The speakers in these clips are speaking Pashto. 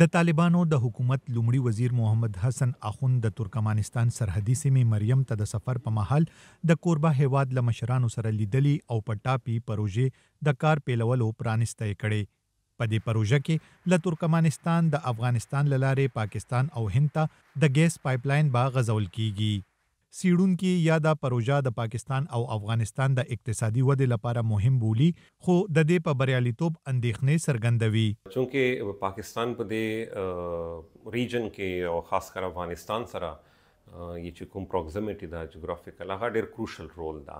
د طالبانو د حکومت لومړي وزیر محمد حسن اخوند د ترکمنستان سرحدي سیمې مریم ته د سفر په مهال د کوربه هیواد له مشرانو سره لیدلی او پټاپی پروژې د کار پیلولو پرانستې کړې په دې پروژه کې له ترکمنستان د افغانستان لاره پاکستان او هند ته د ګیس پایپ لاین با غزول کیږي سیډونکو یا دا پروژه د پاکستان او افغانستان د اقتصادي ودې لپاره مهم بولی خو د دې په بریالیتوب اندېښنې څرګندوي چونکه پاکستان په دې ریجن کې او خاص کر افغانستان سره یی چې کوم پروکسیمیټي دا جغرافیکل هغه ډېر کروشل رول دا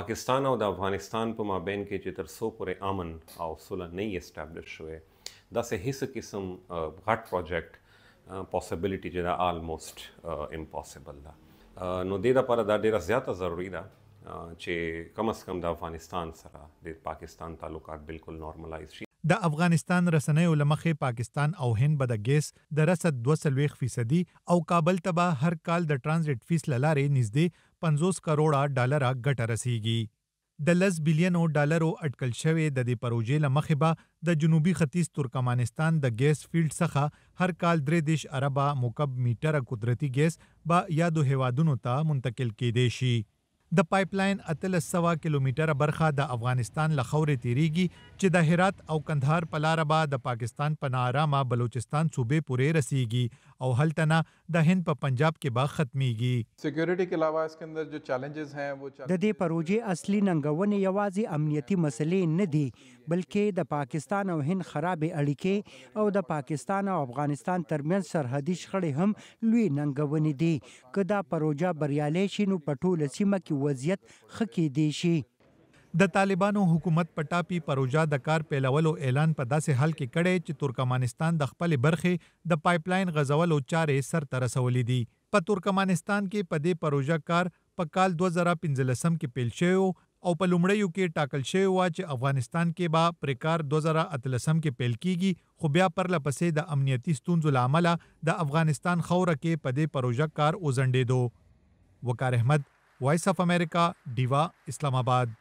پاکستان او د افغانستان په مابین کې چې تر څو پورې امن او صلح نه ایستابلیش شوې دا سه هیڅ قسم غټ پروجیکټ possibility چې دا آلموست امپوسیبل ده نو د لپاره دا ډیره زیاته ضروری ده چې کم از کم د افغانستان سره د پاکستان تعلقات بالکل نورمالایز شي د افغانستان رسنۍ لمخې پاکستان او هند به د ګیس د رسد 2.5 فیصدي او کابل ته به هر کال د ترانزیت فیس لاره نږدې 50 کروڑه ډالر ګټه رسیږي د 10 بلین ډالرو اټکل شوې د دې پروژې لمخې به د جنوبي ختیځ ترکمنستان د ګیس فیلډ څخه هر کال 3 دیش عربه مکعب میټره قدرتي ګیس با یادو هوادونو ته منتقل کېدې شي د پایپلاین اتلس سوا کیلومتره برخه د افغانستان له خورې تیریږي چې د هرات او کندهار په لار به د پاکستان په نارامه بلوچستان صوبې پورې رسیږي او هلتنا د هند په پنجاب کې به ختميږي سکیورټي کې علاوه اس کې اندر جو چیلنجز ہیں وہ د دې پروژې اصلي ننګونې یوازې امنیتی مسلې نه دي بلکې د پاکستان او هند خراب اړیکې او د پاکستان او افغانستان ترمنځ سرحدي شخړې هم لوی ننګونې دي کدا پروژه بریالي شي نو په ټوله سیمه کې وضعیت خکې دی شي د طالبانو حکومت پټاپی پروژه د کار پیلولو اعلان په داسې حال کې کړی چې ترکمنستان د خپل برخې د پایپلاین غزولو چارې سر تر رسولې دي په ترکمنستان کې په دې پروژه کار په کال 2015 کې پیل شوی او په لومړیو کې ټاکل شوی و چې افغانستان کې با پریکار 2013 کې پیل کیږي خو بیا پر لپسې د امنیتي ستونزو لامل د افغانستان خوره کې په دې پروژه کار اوزنډېدو وقار احمد Voice of America Deewa इस्लामाबाद